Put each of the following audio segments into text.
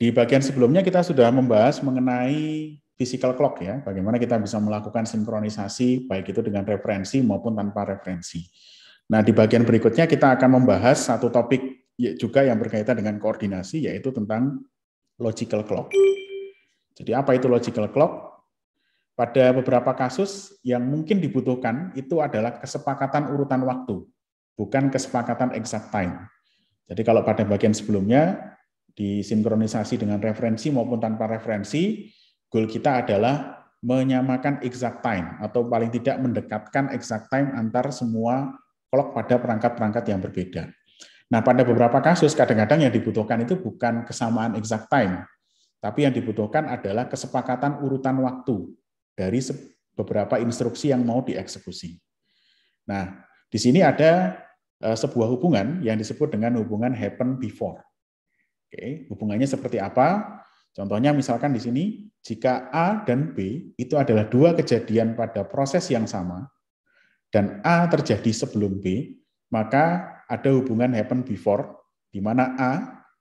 Di bagian sebelumnya kita sudah membahas mengenai physical clock ya, bagaimana kita bisa melakukan sinkronisasi baik itu dengan referensi maupun tanpa referensi. Nah, di bagian berikutnya kita akan membahas satu topik ya juga yang berkaitan dengan koordinasi yaitu tentang logical clock. Jadi apa itu logical clock? Pada beberapa kasus yang mungkin dibutuhkan itu adalah kesepakatan urutan waktu, bukan kesepakatan exact time. Jadi kalau pada bagian sebelumnya disinkronisasi dengan referensi maupun tanpa referensi, goal kita adalah menyamakan exact time atau paling tidak mendekatkan exact time antar semua clock pada perangkat-perangkat yang berbeda. Nah, pada beberapa kasus kadang-kadang yang dibutuhkan itu bukan kesamaan exact time, tapi yang dibutuhkan adalah kesepakatan urutan waktu dari beberapa instruksi yang mau dieksekusi. Nah, di sini ada eh, sebuah hubungan yang disebut dengan hubungan happen before. Oke, hubungannya seperti apa? Contohnya misalkan di sini, jika A dan B itu adalah dua kejadian pada proses yang sama, dan A terjadi sebelum B, maka ada hubungan happen before, di mana A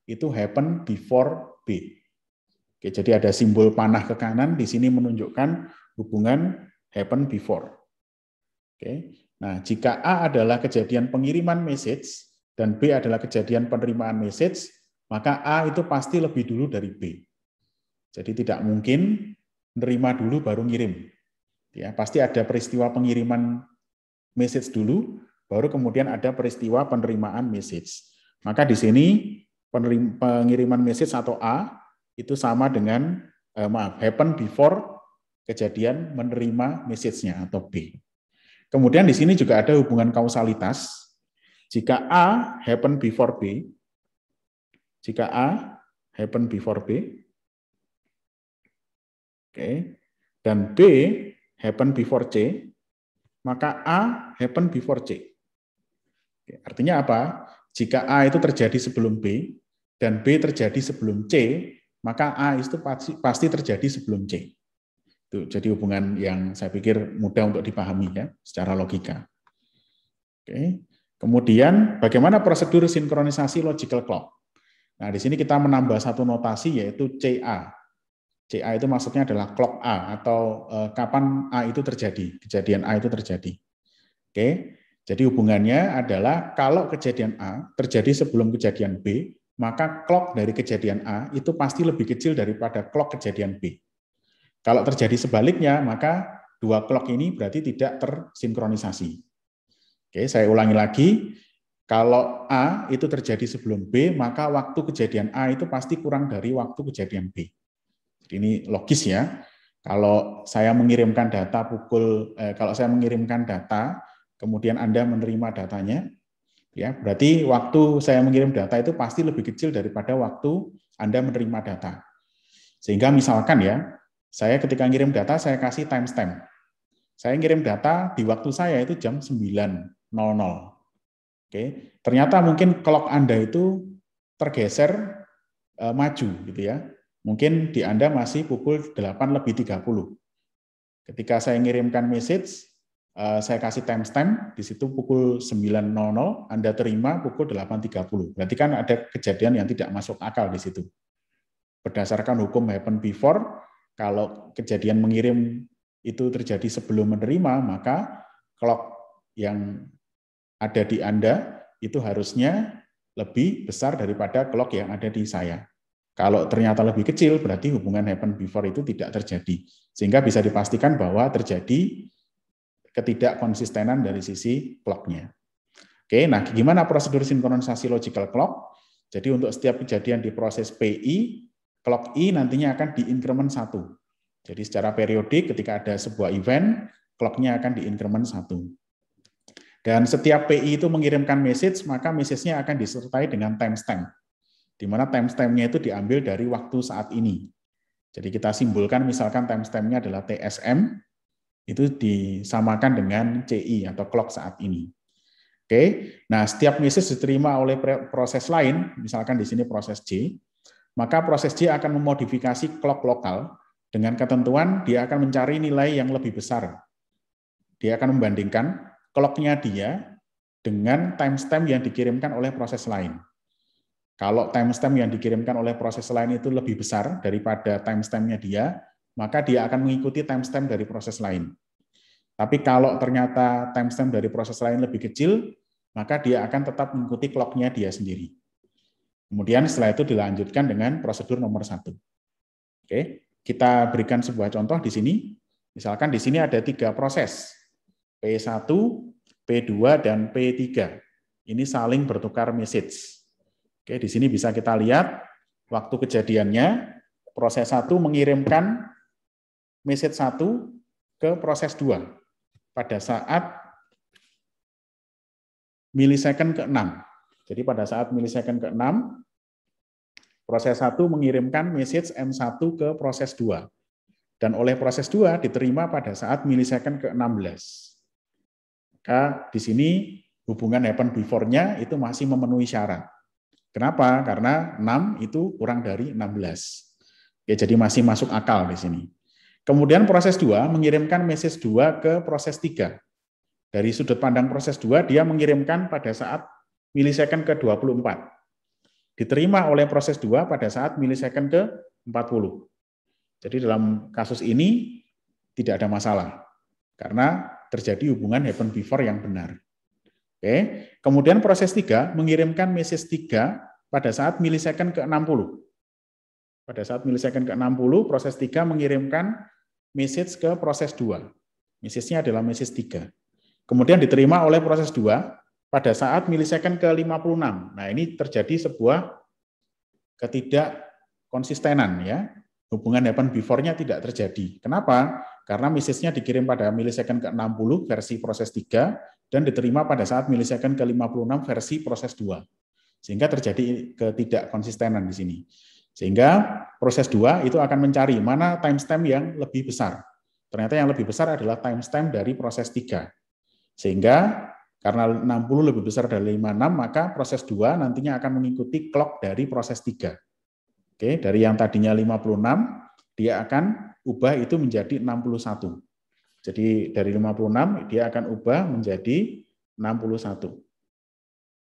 itu happen before B. Oke, jadi ada simbol panah ke kanan, di sini menunjukkan hubungan happen before. Oke, nah jika A adalah kejadian pengiriman message, dan B adalah kejadian penerimaan message, maka A itu pasti lebih dulu dari B. Jadi tidak mungkin nerima dulu baru ngirim. Ya, pasti ada peristiwa pengiriman message dulu, baru kemudian ada peristiwa penerimaan message. Maka di sini pengiriman message atau A itu sama dengan eh, maaf happen before kejadian menerima message-nya atau B. Kemudian di sini juga ada hubungan kausalitas. Jika A happen before B, jika A happen before B, oke, dan B happen before C, maka A happen before C. Oke, artinya apa? Jika A itu terjadi sebelum B, dan B terjadi sebelum C, maka A itu pasti, pasti terjadi sebelum C. Itu, jadi hubungan yang saya pikir mudah untuk dipahami ya, secara logika. Oke. Kemudian bagaimana prosedur sinkronisasi logical clock? Nah, di sini kita menambah satu notasi yaitu CA. CA itu maksudnya adalah clock A atau eh, kapan A itu terjadi, kejadian A itu terjadi. Oke. Jadi hubungannya adalah kalau kejadian A terjadi sebelum kejadian B, maka clock dari kejadian A itu pasti lebih kecil daripada clock kejadian B. Kalau terjadi sebaliknya, maka dua clock ini berarti tidak tersinkronisasi. Oke, saya ulangi lagi. Kalau A itu terjadi sebelum B, maka waktu kejadian A itu pasti kurang dari waktu kejadian B. Jadi ini logis ya. Kalau saya mengirimkan data pukul, eh, kalau saya mengirimkan data, kemudian Anda menerima datanya, ya berarti waktu saya mengirim data itu pasti lebih kecil daripada waktu Anda menerima data. Sehingga misalkan ya, saya ketika ngirim data, saya kasih timestamp. Saya ngirim data di waktu saya itu jam 9.00 Oke, ternyata mungkin clock Anda itu tergeser e, maju gitu ya. Mungkin di Anda masih pukul 8 lebih 30. Ketika saya ngirimkan message, e, saya kasih timestamp, di situ pukul 9.00 Anda terima pukul 8.30. Berarti kan ada kejadian yang tidak masuk akal di situ. Berdasarkan hukum happen before, kalau kejadian mengirim itu terjadi sebelum menerima, maka clock yang ada di Anda itu harusnya lebih besar daripada clock yang ada di saya. Kalau ternyata lebih kecil, berarti hubungan happen before itu tidak terjadi. Sehingga bisa dipastikan bahwa terjadi ketidakkonsistenan dari sisi clocknya. Oke, nah gimana prosedur sinkronisasi logical clock? Jadi untuk setiap kejadian di proses PI, clock I nantinya akan di increment satu. Jadi secara periodik ketika ada sebuah event, clocknya akan di increment satu. Dan setiap PI itu mengirimkan message, maka message-nya akan disertai dengan timestamp. Di mana timestamp-nya itu diambil dari waktu saat ini. Jadi kita simpulkan misalkan timestamp-nya adalah TSM, itu disamakan dengan CI atau clock saat ini. Oke, nah setiap message diterima oleh proses lain, misalkan di sini proses C, maka proses C akan memodifikasi clock lokal dengan ketentuan dia akan mencari nilai yang lebih besar. Dia akan membandingkan clocknya dia dengan timestamp yang dikirimkan oleh proses lain. Kalau timestamp yang dikirimkan oleh proses lain itu lebih besar daripada timestampnya dia, maka dia akan mengikuti timestamp dari proses lain. Tapi kalau ternyata timestamp dari proses lain lebih kecil, maka dia akan tetap mengikuti clocknya dia sendiri. Kemudian setelah itu dilanjutkan dengan prosedur nomor satu. Oke, kita berikan sebuah contoh di sini. Misalkan di sini ada tiga proses. P1, P2, dan P3. Ini saling bertukar message. Oke, di sini bisa kita lihat waktu kejadiannya, proses 1 mengirimkan message 1 ke proses 2 pada saat milisecond ke-6. Jadi pada saat milisecond ke-6, proses 1 mengirimkan message M1 ke proses 2. Dan oleh proses 2 diterima pada saat milisecond ke-16. Maka di sini hubungan happen before-nya itu masih memenuhi syarat. Kenapa? Karena 6 itu kurang dari 16. Oke, jadi masih masuk akal di sini. Kemudian proses 2 mengirimkan message 2 ke proses 3. Dari sudut pandang proses 2, dia mengirimkan pada saat milisecond ke-24. Diterima oleh proses 2 pada saat milisecond ke-40. Jadi dalam kasus ini tidak ada masalah. Karena terjadi hubungan happen before yang benar. Oke. Kemudian proses tiga mengirimkan message tiga pada saat milisecond ke-60. Pada saat milisecond ke-60 proses tiga mengirimkan message ke proses dua. Message-nya adalah message tiga. Kemudian diterima oleh proses dua pada saat milisecond ke-56. Nah, ini terjadi sebuah ketidak konsistenan ya. Hubungan happen before-nya tidak terjadi. Kenapa? Karena message-nya dikirim pada milisecond ke-60 versi proses 3 dan diterima pada saat milisecond ke-56 versi proses 2. Sehingga terjadi ketidakkonsistenan di sini. Sehingga proses 2 itu akan mencari mana timestamp yang lebih besar. Ternyata yang lebih besar adalah timestamp dari proses 3. Sehingga karena 60 lebih besar dari 56, maka proses 2 nantinya akan mengikuti clock dari proses 3. Oke, dari yang tadinya 56, dia akan ubah itu menjadi 61. Jadi dari 56 dia akan ubah menjadi 61.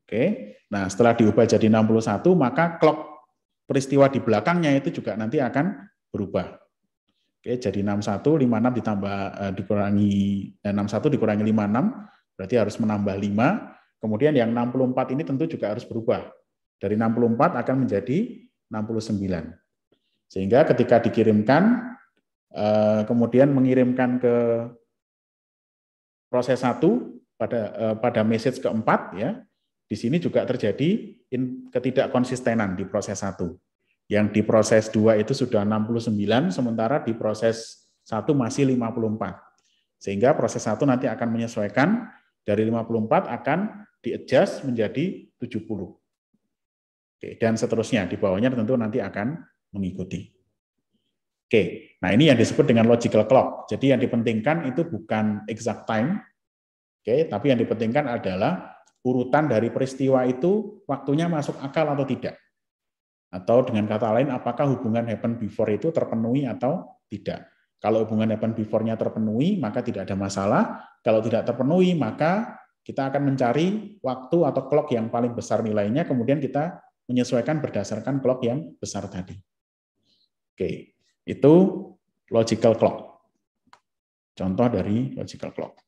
Oke. Nah, setelah diubah jadi 61, maka clock peristiwa di belakangnya itu juga nanti akan berubah. Oke, jadi 61 56 ditambah eh, dikurangi eh, 61 dikurangi 56 berarti harus menambah 5. Kemudian yang 64 ini tentu juga harus berubah. Dari 64 akan menjadi 69. Sehingga ketika dikirimkan Eh, kemudian mengirimkan ke proses satu pada eh, pada message keempat ya di sini juga terjadi ketidakkonsistenan di proses satu yang di proses dua itu sudah 69 sementara di proses satu masih 54 sehingga proses satu nanti akan menyesuaikan dari 54 akan di adjust menjadi 70 Oke, dan seterusnya di bawahnya tentu nanti akan mengikuti. Oke, nah ini yang disebut dengan logical clock. Jadi yang dipentingkan itu bukan exact time, oke, tapi yang dipentingkan adalah urutan dari peristiwa itu waktunya masuk akal atau tidak. Atau dengan kata lain, apakah hubungan happen before itu terpenuhi atau tidak. Kalau hubungan happen before-nya terpenuhi, maka tidak ada masalah. Kalau tidak terpenuhi, maka kita akan mencari waktu atau clock yang paling besar nilainya, kemudian kita menyesuaikan berdasarkan clock yang besar tadi. Oke, itu logical clock. Contoh dari logical clock.